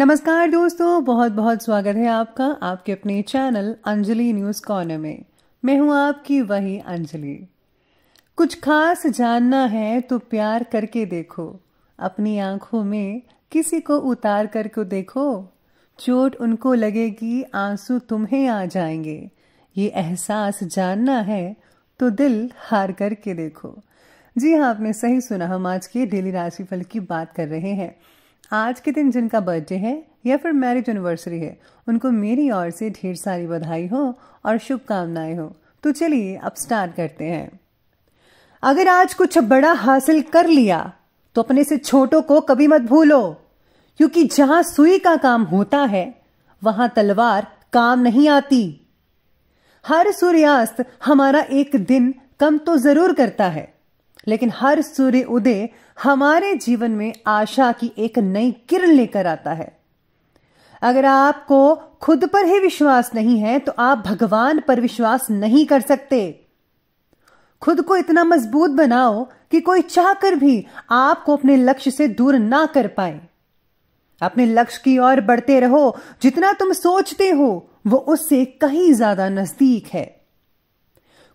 नमस्कार दोस्तों बहुत बहुत स्वागत है आपका आपके अपने चैनल अंजलि न्यूज़ कॉर्नर में मैं हूं आपकी वही अंजलि कुछ खास जानना है तो प्यार करके देखो अपनी आंखों में किसी को उतार करके देखो चोट उनको लगेगी आंसू तुम्हें आ जाएंगे ये एहसास जानना है तो दिल हार करके देखो जी हाँ आपने सही सुना हम आज के डेली राशिफल की बात कर रहे हैं आज के दिन जिनका बर्थडे है या फिर मैरिज एनिवर्सरी है उनको मेरी ओर से ढेर सारी बधाई हो और शुभकामनाएं हो तो चलिए अब स्टार्ट करते हैं अगर आज कुछ बड़ा हासिल कर लिया तो अपने से छोटों को कभी मत भूलो क्योंकि जहां सुई का काम होता है वहां तलवार काम नहीं आती हर सूर्यास्त हमारा एक दिन कम तो जरूर करता है लेकिन हर सूर्य उदय हमारे जीवन में आशा की एक नई किरण लेकर आता है अगर आपको खुद पर ही विश्वास नहीं है तो आप भगवान पर विश्वास नहीं कर सकते खुद को इतना मजबूत बनाओ कि कोई चाहकर भी आपको अपने लक्ष्य से दूर ना कर पाए अपने लक्ष्य की ओर बढ़ते रहो जितना तुम सोचते हो वो उससे कहीं ज्यादा नजदीक है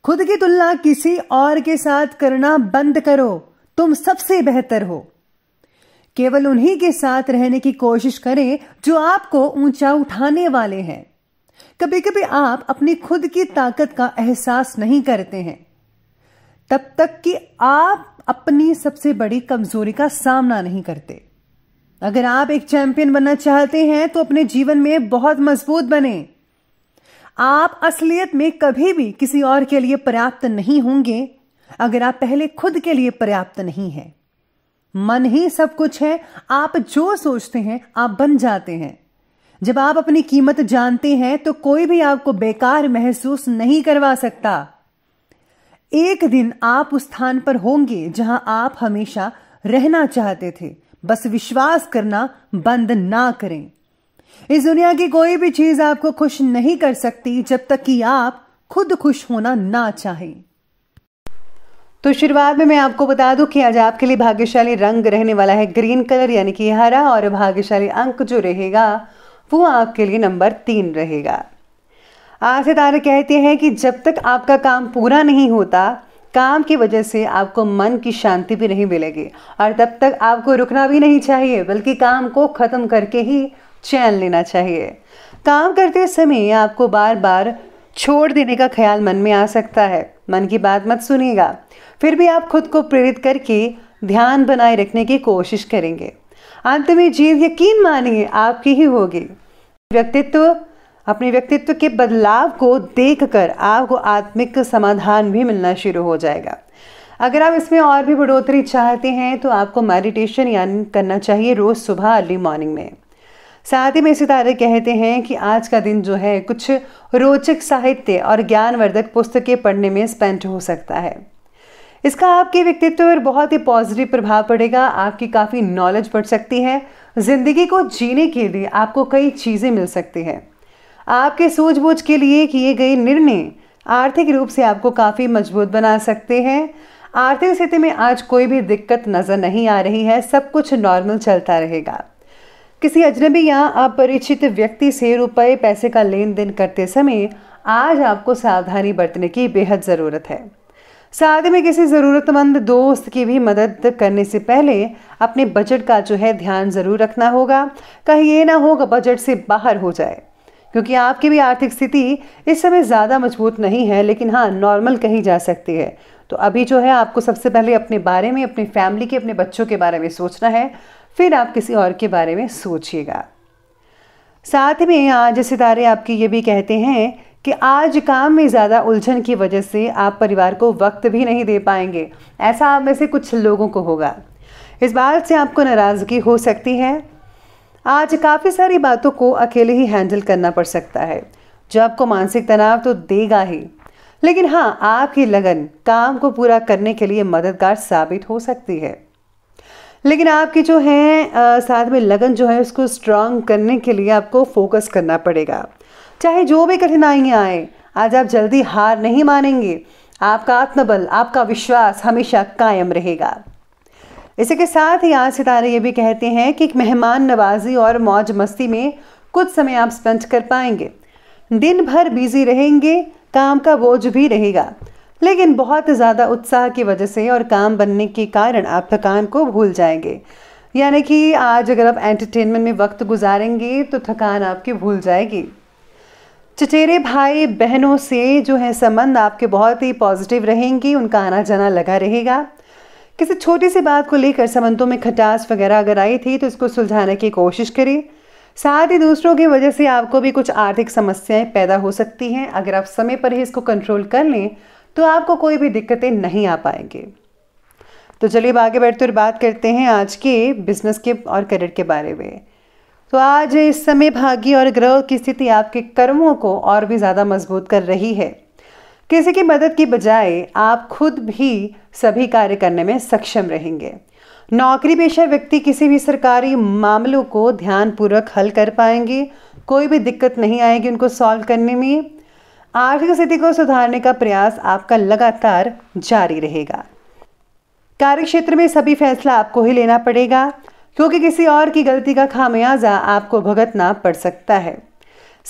खुद की तुलना किसी और के साथ करना बंद करो तुम सबसे बेहतर हो केवल उन्हीं के साथ रहने की कोशिश करें जो आपको ऊंचा उठाने वाले हैं कभी कभी आप अपनी खुद की ताकत का एहसास नहीं करते हैं तब तक कि आप अपनी सबसे बड़ी कमजोरी का सामना नहीं करते अगर आप एक चैंपियन बनना चाहते हैं तो अपने जीवन में बहुत मजबूत बने आप असलियत में कभी भी किसी और के लिए पर्याप्त नहीं होंगे अगर आप पहले खुद के लिए पर्याप्त नहीं है मन ही सब कुछ है आप जो सोचते हैं आप बन जाते हैं जब आप अपनी कीमत जानते हैं तो कोई भी आपको बेकार महसूस नहीं करवा सकता एक दिन आप उस स्थान पर होंगे जहां आप हमेशा रहना चाहते थे बस विश्वास करना बंद ना करें इस दुनिया की कोई भी चीज आपको खुश नहीं कर सकती जब तक कि आप खुद खुश होना ना चाहें तो शुरुआत में मैं आपको बता दूं कि आज आपके लिए भाग्यशाली रंग रहने वाला है ग्रीन कलर यानी कि हरा और भाग्यशाली अंक जो रहेगा वो आपके लिए नंबर तीन रहेगा आज सितारे कहते हैं कि जब तक आपका काम पूरा नहीं होता काम की वजह से आपको मन की शांति भी नहीं मिलेगी और तब तक आपको रुकना भी नहीं चाहिए बल्कि काम को ख़त्म करके ही चैन लेना चाहिए काम करते समय आपको बार बार छोड़ देने का ख्याल मन में आ सकता है मन की बात मत सुनिएगा फिर भी आप खुद को प्रेरित करके ध्यान बनाए रखने की कोशिश करेंगे अंत में जीत यकीन मानिए आपकी ही होगी व्यक्तित्व अपने व्यक्तित्व के बदलाव को देखकर आपको आत्मिक समाधान भी मिलना शुरू हो जाएगा अगर आप इसमें और भी बढ़ोतरी चाहते हैं तो आपको मेडिटेशन यानी करना चाहिए रोज़ सुबह अर्ली मॉर्निंग में साथ ही में सितारे कहते हैं कि आज का दिन जो है कुछ रोचक साहित्य और ज्ञानवर्धक पुस्तकें पढ़ने में स्पेंट हो सकता है इसका आपके व्यक्तित्व पर बहुत ही पॉजिटिव प्रभाव पड़ेगा आपकी काफ़ी नॉलेज बढ़ सकती है ज़िंदगी को जीने के लिए आपको कई चीज़ें मिल सकती हैं आपके सूझबूझ के लिए किए गए निर्णय आर्थिक रूप से आपको काफ़ी मजबूत बना सकते हैं आर्थिक स्थिति में आज कोई भी दिक्कत नज़र नहीं आ रही है सब कुछ नॉर्मल चलता रहेगा किसी अजनबी या अपरिचित व्यक्ति से रुपए पैसे का लेन देन करते समय आज आपको सावधानी बरतने की बेहद ज़रूरत है साथ में किसी ज़रूरतमंद दोस्त की भी मदद करने से पहले अपने बजट का जो है ध्यान ज़रूर रखना होगा कहीं ये ना होगा बजट से बाहर हो जाए क्योंकि आपकी भी आर्थिक स्थिति इस समय ज़्यादा मजबूत नहीं है लेकिन हाँ नॉर्मल कहीं जा सकती है तो अभी जो है आपको सबसे पहले अपने बारे में अपनी फैमिली के अपने बच्चों के बारे में सोचना है फिर आप किसी और के बारे में सोचिएगा साथ में आज सितारे आपके ये भी कहते हैं कि आज काम में ज़्यादा उलझन की वजह से आप परिवार को वक्त भी नहीं दे पाएंगे ऐसा आप में से कुछ लोगों को होगा इस बात से आपको नाराज़गी हो सकती है आज काफ़ी सारी बातों को अकेले ही हैंडल करना पड़ सकता है जो आपको मानसिक तनाव तो देगा ही लेकिन हाँ आपकी लगन काम को पूरा करने के लिए मददगार साबित हो सकती है लेकिन आपकी जो है आ, साथ में लगन जो है उसको स्ट्रांग करने के लिए आपको फोकस करना पड़ेगा चाहे जो भी कठिनाइयाँ आए आज आप जल्दी हार नहीं मानेंगे आपका आत्मबल आपका विश्वास हमेशा कायम रहेगा इसी के साथ ही आज सितारे ये भी कहते हैं कि मेहमान नवाजी और मौज मस्ती में कुछ समय आप स्पेंड कर पाएंगे दिन भर बिजी रहेंगे काम का बोझ भी रहेगा लेकिन बहुत ज़्यादा उत्साह की वजह से और काम बनने के कारण आप थकान को भूल जाएंगे यानी कि आज अगर आप एंटरटेनमेंट में वक्त गुजारेंगे तो थकान आपकी भूल जाएगी चचेरे भाई बहनों से जो है संबंध आपके बहुत ही पॉजिटिव रहेंगे उनका आना जाना लगा रहेगा किसी छोटी सी बात को लेकर संबंधों में खटास वगैरह अगर आई थी तो इसको सुलझाने की कोशिश करें साथ ही दूसरों की वजह से आपको भी कुछ आर्थिक समस्याएं पैदा हो सकती हैं अगर आप समय पर ही इसको कंट्रोल कर लें तो आपको कोई भी दिक्कतें नहीं आ पाएंगी तो चलिए अब आगे बढ़ते और बात करते हैं आज के बिजनेस के और करियर के बारे में तो आज इस समय भाग्य और ग्रह की स्थिति आपके कर्मों को और भी ज़्यादा मजबूत कर रही है किसी की मदद की बजाय आप खुद भी सभी कार्य करने में सक्षम रहेंगे नौकरी पेशा व्यक्ति किसी भी सरकारी मामलों को ध्यानपूर्वक हल कर पाएंगे कोई भी दिक्कत नहीं आएगी उनको सॉल्व करने में आर्थिक स्थिति को सुधारने का प्रयास आपका लगातार जारी रहेगा कार्य क्षेत्र में सभी फैसला आपको ही लेना पड़ेगा क्योंकि किसी और की गलती का खामियाजा आपको भुगतना पड़ सकता है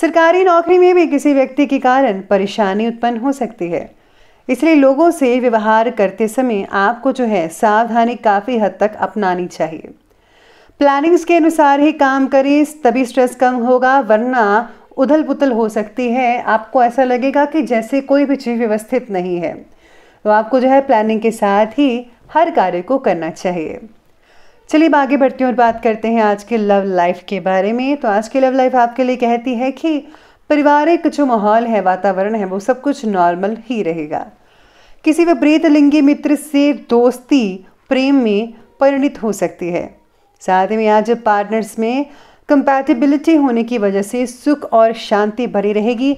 सरकारी नौकरी में भी किसी व्यक्ति के कारण परेशानी उत्पन्न हो सकती है इसलिए लोगों से व्यवहार करते समय आपको जो है सावधानी काफ़ी हद तक अपनानी चाहिए प्लानिंग्स के अनुसार ही काम करें तभी स्ट्रेस कम होगा वरना उधल पुथल हो सकती है आपको ऐसा लगेगा कि जैसे कोई भी चीज़ व्यवस्थित नहीं है तो आपको जो है प्लानिंग के साथ ही हर कार्य को करना चाहिए चलिए अब आगे बढ़ती हूँ और बात करते हैं आज के लव लाइफ के बारे में तो आज की लव लाइफ आपके लिए कहती है कि पारिवारिक जो माहौल है वातावरण है वो सब कुछ नॉर्मल ही रहेगा किसी विपरीत लिंगी मित्र से दोस्ती प्रेम में परिणित हो सकती है साथ में आज पार्टनर्स में कंपैटिबिलिटी होने की वजह से सुख और शांति भरी रहेगी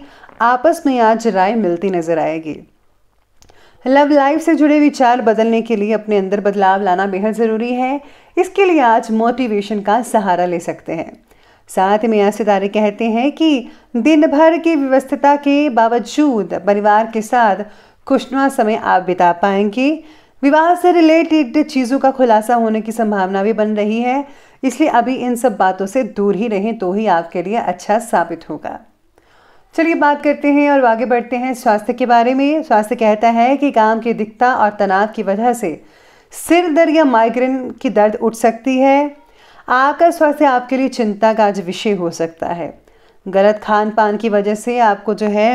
आपस में आज राय मिलती नजर आएगी लव लाइफ से जुड़े विचार बदलने के लिए अपने अंदर बदलाव लाना बेहद ज़रूरी है इसके लिए आज मोटिवेशन का सहारा ले सकते हैं साथ में यहाँ सितारे कहते हैं कि दिन भर की व्यवस्थता के बावजूद परिवार के साथ खुशनुमा समय आप बिता पाएंगे विवाह से रिलेटेड चीज़ों का खुलासा होने की संभावना भी बन रही है इसलिए अभी इन सब बातों से दूर ही रहें तो ही आपके लिए अच्छा साबित होगा चलिए बात करते हैं और आगे बढ़ते हैं स्वास्थ्य के बारे में स्वास्थ्य कहता है कि काम की दिक्कता और तनाव की वजह से सिर दर्द या माइग्रेन की दर्द उठ सकती है आपका स्वास्थ्य आपके लिए चिंता का आज विषय हो सकता है गलत खान पान की वजह से आपको जो है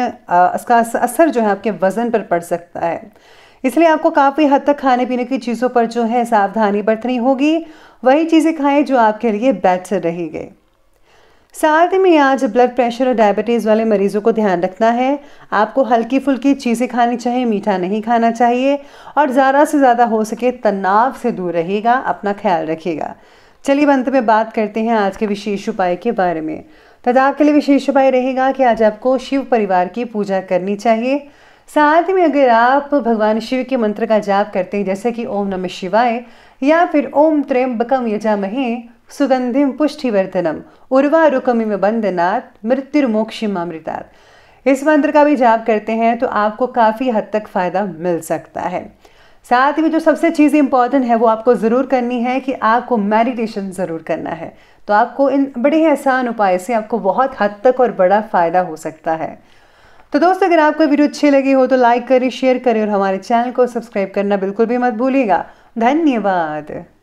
इसका असर जो है आपके वज़न पर पड़ सकता है इसलिए आपको काफ़ी हद तक खाने पीने की चीज़ों पर जो है सावधानी बरतनी होगी वही चीज़ें खाएं जो आपके लिए बेटर रहेगी साथ ही में आज ब्लड प्रेशर और डायबिटीज़ वाले मरीज़ों को ध्यान रखना है आपको हल्की फुल्की चीज़ें खानी चाहिए मीठा नहीं खाना चाहिए और ज़्यादा से ज़्यादा हो सके तनाव से दूर रहेगा अपना ख्याल रखिएगा चलिए अंत में बात करते हैं आज के विशेष उपाय के बारे में तथा के लिए विशेष उपाय रहेगा कि आज आपको शिव परिवार की पूजा करनी चाहिए साथ में अगर आप भगवान शिव के मंत्र का जाप करते हैं जैसे कि ओम नमः शिवाय या फिर ओम त्र्यंबकम यजामहे सुगंधिम पुष्टिवर्धनम उर्वारुकमिम बंदनात् मृत्युर्मोक्षिमामृतात् इस मंत्र का भी जाप करते हैं तो आपको काफ़ी हद तक फ़ायदा मिल सकता है साथ ही जो सबसे चीज़ इंपॉर्टेंट है वो आपको ज़रूर करनी है कि आपको मेडिटेशन ज़रूर करना है तो आपको इन बड़े ही आसान उपाय से आपको बहुत हद तक और बड़ा फ़ायदा हो सकता है तो दोस्तों अगर आपको वीडियो अच्छी लगी हो तो लाइक करें शेयर करें और हमारे चैनल को सब्सक्राइब करना बिल्कुल भी मत भूलिएगा धन्यवाद